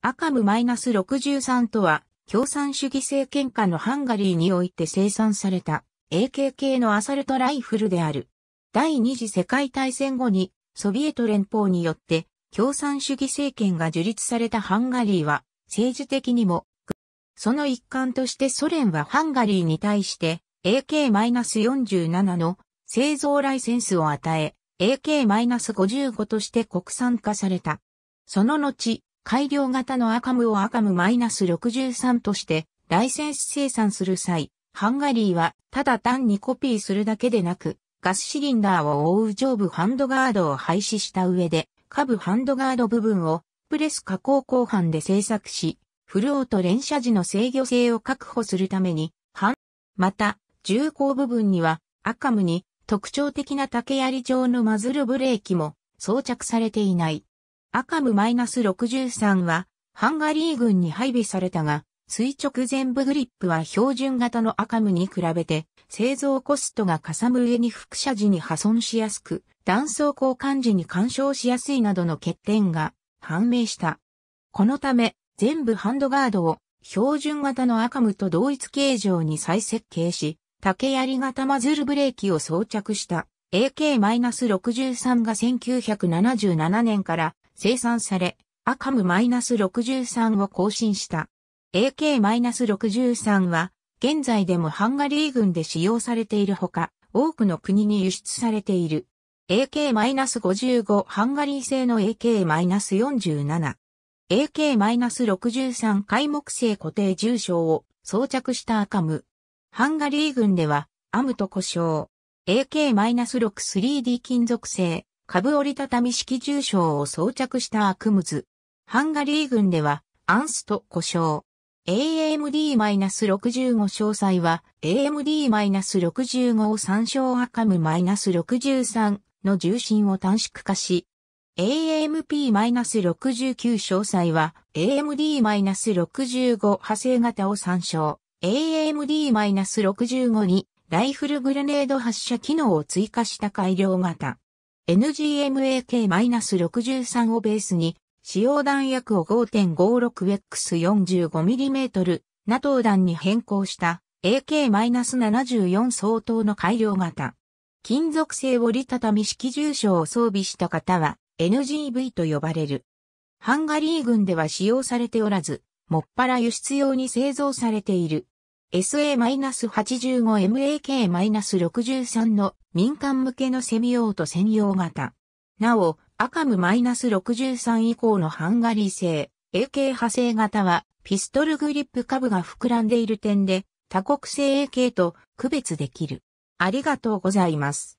アカム -63 とは、共産主義政権下のハンガリーにおいて生産された AKK のアサルトライフルである。第二次世界大戦後にソビエト連邦によって共産主義政権が樹立されたハンガリーは政治的にも、その一環としてソ連はハンガリーに対して AK-47 の製造ライセンスを与え、AK-55 として国産化された。その後、改良型のアカムをアカムマイナス -63 としてライセンス生産する際、ハンガリーはただ単にコピーするだけでなく、ガスシリンダーを覆う上部ハンドガードを廃止した上で、下部ハンドガード部分をプレス加工後半で製作し、フルオート連射時の制御性を確保するために、また、重工部分には、アカムに特徴的な竹槍状のマズルブレーキも装着されていない。アカム -63 は、ハンガリー軍に配備されたが、垂直全部グリップは標準型のアカムに比べて、製造コストがかさむ上に副車時に破損しやすく、断層交換時に干渉しやすいなどの欠点が判明した。このため、全部ハンドガードを標準型のアカムと同一形状に再設計し、竹槍型マズルブレーキを装着した AK-63 が1977年から生産され、アカム -63 を更新した。AK-63 は、現在でもハンガリー軍で使用されているほか、多くの国に輸出されている。AK-55 ハンガリー製の AK-47。AK-63 開目製固定重傷を装着したアカム。ハンガリー軍では、アムと故障。AK-63D 金属製。株折りたたみ式重傷を装着したアクムズ。ハンガリー軍では、アンスト故障。AMD-65 詳細は、AMD-65 を参照アカム -63 の重心を短縮化し、AMP-69 詳細は、AMD-65 派生型を参照。AMD-65 に、ライフルグレネード発射機能を追加した改良型。NGMAK-63 をベースに、使用弾薬を 5.56X45mm ナトウ弾に変更した AK-74 相当の改良型。金属製折りたたみ式重傷を装備した方は NGV と呼ばれる。ハンガリー軍では使用されておらず、もっぱら輸出用に製造されている。SA-85MAK-63 の民間向けのセミオート専用型。なお、アカム -63 以降のハンガリー製、AK 派生型は、ピストルグリップ株が膨らんでいる点で、多国製 AK と区別できる。ありがとうございます。